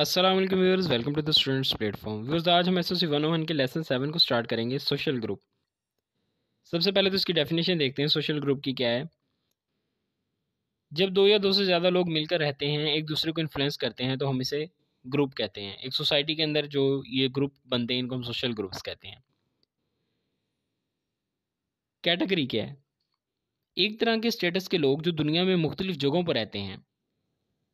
Aslam viewers welcome to the students platform viewers आज हम S S C one one के lesson seven को start करेंगे सोशल ग्रुप सबसे पहले तो इसकी डेफिनेशन देखते हैं सोशल ग्रुप की क्या है जब दो या दो से ज़्यादा लोग मिलकर रहते हैं एक दूसरे को इन्फ्लुएंस करते हैं तो हम इसे ग्रुप कहते हैं एक सोसाइटी के अंदर जो ये ग्रुप बनते हैं इनको हम सोशल ग्रुप्स कहते हैं कैटेगरी क्या है एक तरह के स्टेटस के लोग जो दुनिया में मुख्तलिफ जगहों पर रहते हैं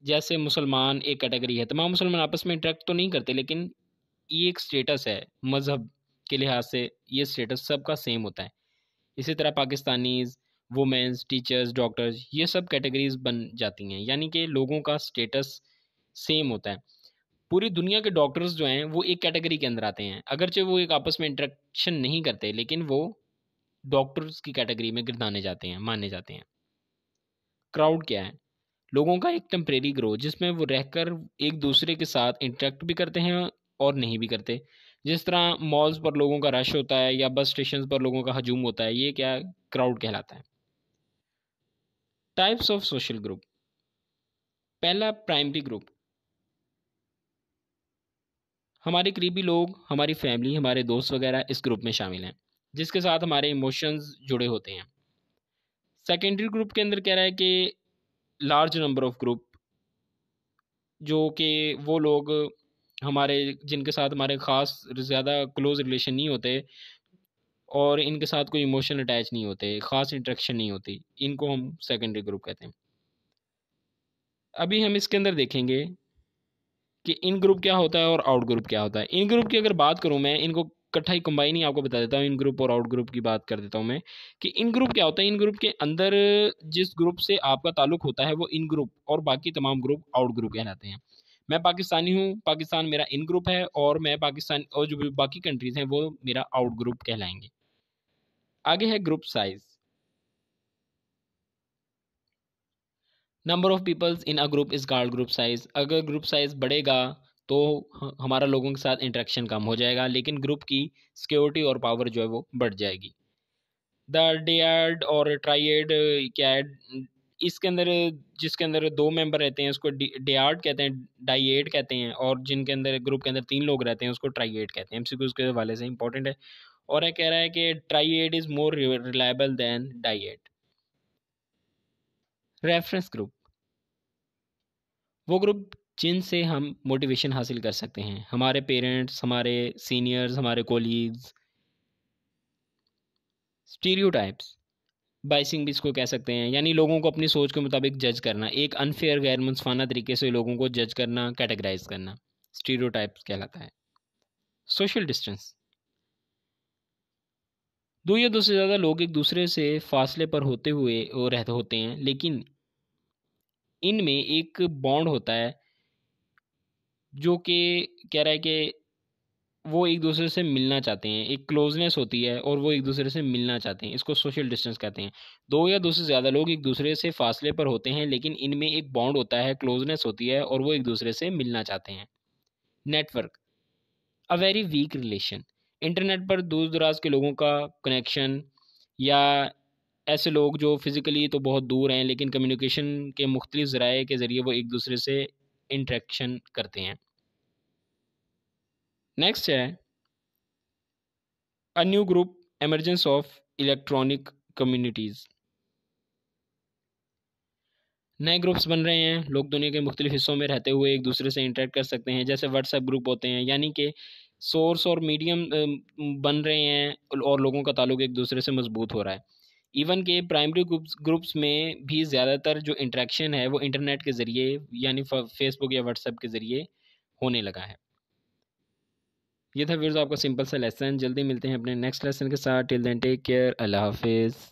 जैसे मुसलमान एक कैटेगरी है तमाम मुसलमान आपस में इंटरेक्ट तो नहीं करते लेकिन ये एक स्टेटस है मज़हब के लिहाज से ये स्टेटस सबका सेम होता है इसी तरह पाकिस्तानीज़ वुमेंस टीचर्स डॉक्टर्स ये सब कैटेगरीज बन जाती हैं यानी कि लोगों का स्टेटस सेम होता है पूरी दुनिया के डॉक्टर्स जो हैं वो एक कैटेगरी के अंदर आते हैं अगरचे वो एक आपस में इंट्रैक्शन नहीं करते लेकिन वो डॉक्टर्स की कैटेगरी में गिरदाने जाते हैं माने जाते हैं क्राउड क्या है लोगों का एक टेम्परेरी ग्रोह जिसमें वो रहकर एक दूसरे के साथ इंटरेक्ट भी करते हैं और नहीं भी करते जिस तरह मॉल्स पर लोगों का रश होता है या बस स्टेशन पर लोगों का हजूम होता है ये क्या क्राउड कहलाता है टाइप्स ऑफ सोशल ग्रुप पहला प्राइमरी ग्रुप हमारे करीबी लोग हमारी फैमिली हमारे दोस्त वगैरह इस ग्रुप में शामिल हैं जिसके साथ हमारे इमोशंस जुड़े होते हैं सेकेंडरी ग्रुप के अंदर कह रहा है कि लार्ज नंबर ऑफ़ ग्रुप जो कि वो लोग हमारे जिनके साथ हमारे ख़ास ज़्यादा क्लोज़ रिलेशन नहीं होते और इनके साथ कोई इमोशन अटैच नहीं होते ख़ास इंट्रैक्शन नहीं होती इनको हम सेकेंडरी ग्रुप कहते हैं अभी हम इसके अंदर देखेंगे कि इन ग्रुप क्या होता है और आउट ग्रुप क्या होता है इन ग्रुप की अगर बात करूँ मैं इनको इकट्ठा ही कंबाइन ही आपको बता देता हूँ इन ग्रुप और आउट ग्रुप की बात कर देता हूँ मैं कि इन ग्रुप क्या होता है इन ग्रुप के अंदर जिस ग्रुप से आपका ताल्लुक होता है वो इन ग्रुप और बाकी तमाम ग्रुप आउट ग्रुप कहलाते हैं मैं पाकिस्तानी हूँ पाकिस्तान मेरा इन ग्रुप है और मैं पाकिस्तान और जो बाकी कंट्रीज़ हैं वो मेरा आउट ग्रुप कहलाएंगे आगे है group size number of peoples in a group is called group size अगर ग्रुप साइज़ बढ़ेगा तो हमारा लोगों के साथ इंट्रैक्शन कम हो जाएगा लेकिन ग्रुप की सिक्योरिटी और पावर जो है वो बढ़ जाएगी द डियाड और ट्राइड क्या है इसके अंदर जिसके अंदर दो मेंबर रहते हैं उसको आर्ड कहते हैं डाइएड कहते हैं और जिनके अंदर ग्रुप के अंदर तीन लोग रहते हैं उसको ट्राइएड कहते हैं एमसीक्यूज के हवाले से इंपॉर्टेंट है और यह कह रहा है कि triad is more reliable than dyad reference group वो ग्रुप जिनसे हम मोटिवेशन हासिल कर सकते हैं हमारे पेरेंट्स हमारे सीनियर्स हमारे कोलीग्स स्टीरियोटाइप्स बाइसिंग भी इसको कह सकते हैं यानी लोगों को अपनी सोच के मुताबिक जज करना एक अनफेयर गैर मुनफाना तरीके से लोगों को जज करना कैटेगराइज करना स्टीरियोटाइप्स कहलाता है सोशल डिस्टेंस दो या दो से ज़्यादा लोग एक दूसरे से फासले पर होते हुए रहते होते हैं लेकिन इनमें एक बॉन्ड होता है जो कि कह रहा है कि वो एक दूसरे से मिलना चाहते हैं एक क्लोजनेस होती है और वो एक दूसरे से मिलना चाहते हैं इसको सोशल डिस्टेंस कहते हैं दो या दो से ज़्यादा लोग एक दूसरे से फासले पर होते हैं लेकिन इनमें एक बॉन्ड होता है क्लोजनेस होती है और वो एक दूसरे से मिलना चाहते हैं network a very weak relation internet पर दूर दराज के लोगों का कनेक्शन या ऐसे लोग जो फिज़िकली तो बहुत दूर हैं लेकिन कम्युनिकेशन के मुख्तलिफ़ ज़राए के ज़रिए वो एक दूसरे से इंट्रैक्शन करते हैं नेक्स्ट है a new group emergence of electronic communities नए ग्रुप्स बन रहे हैं लोग दुनिया के मुख्तलिफ हिस्सों में रहते हुए एक दूसरे से इंटरेक्ट कर सकते हैं जैसे व्हाट्सएप ग्रुप होते हैं यानी कि सोर्स और मीडियम बन रहे हैं और लोगों का ताल्लुक एक दूसरे से मजबूत हो रहा है इवन के प्राइमरी ग्रुप्स ग्रुप्स में भी ज़्यादातर जो इंट्रैक्शन है वो इंटरनेट के ज़रिए यानी फेसबुक या व्हाट्सएप के ज़रिए होने लगा है ये था वीर आपका सिंपल सा लेसन जल्दी मिलते हैं अपने नेक्स्ट लेसन के साथ टिल देन टेक केयर अल्लाह हाफिज़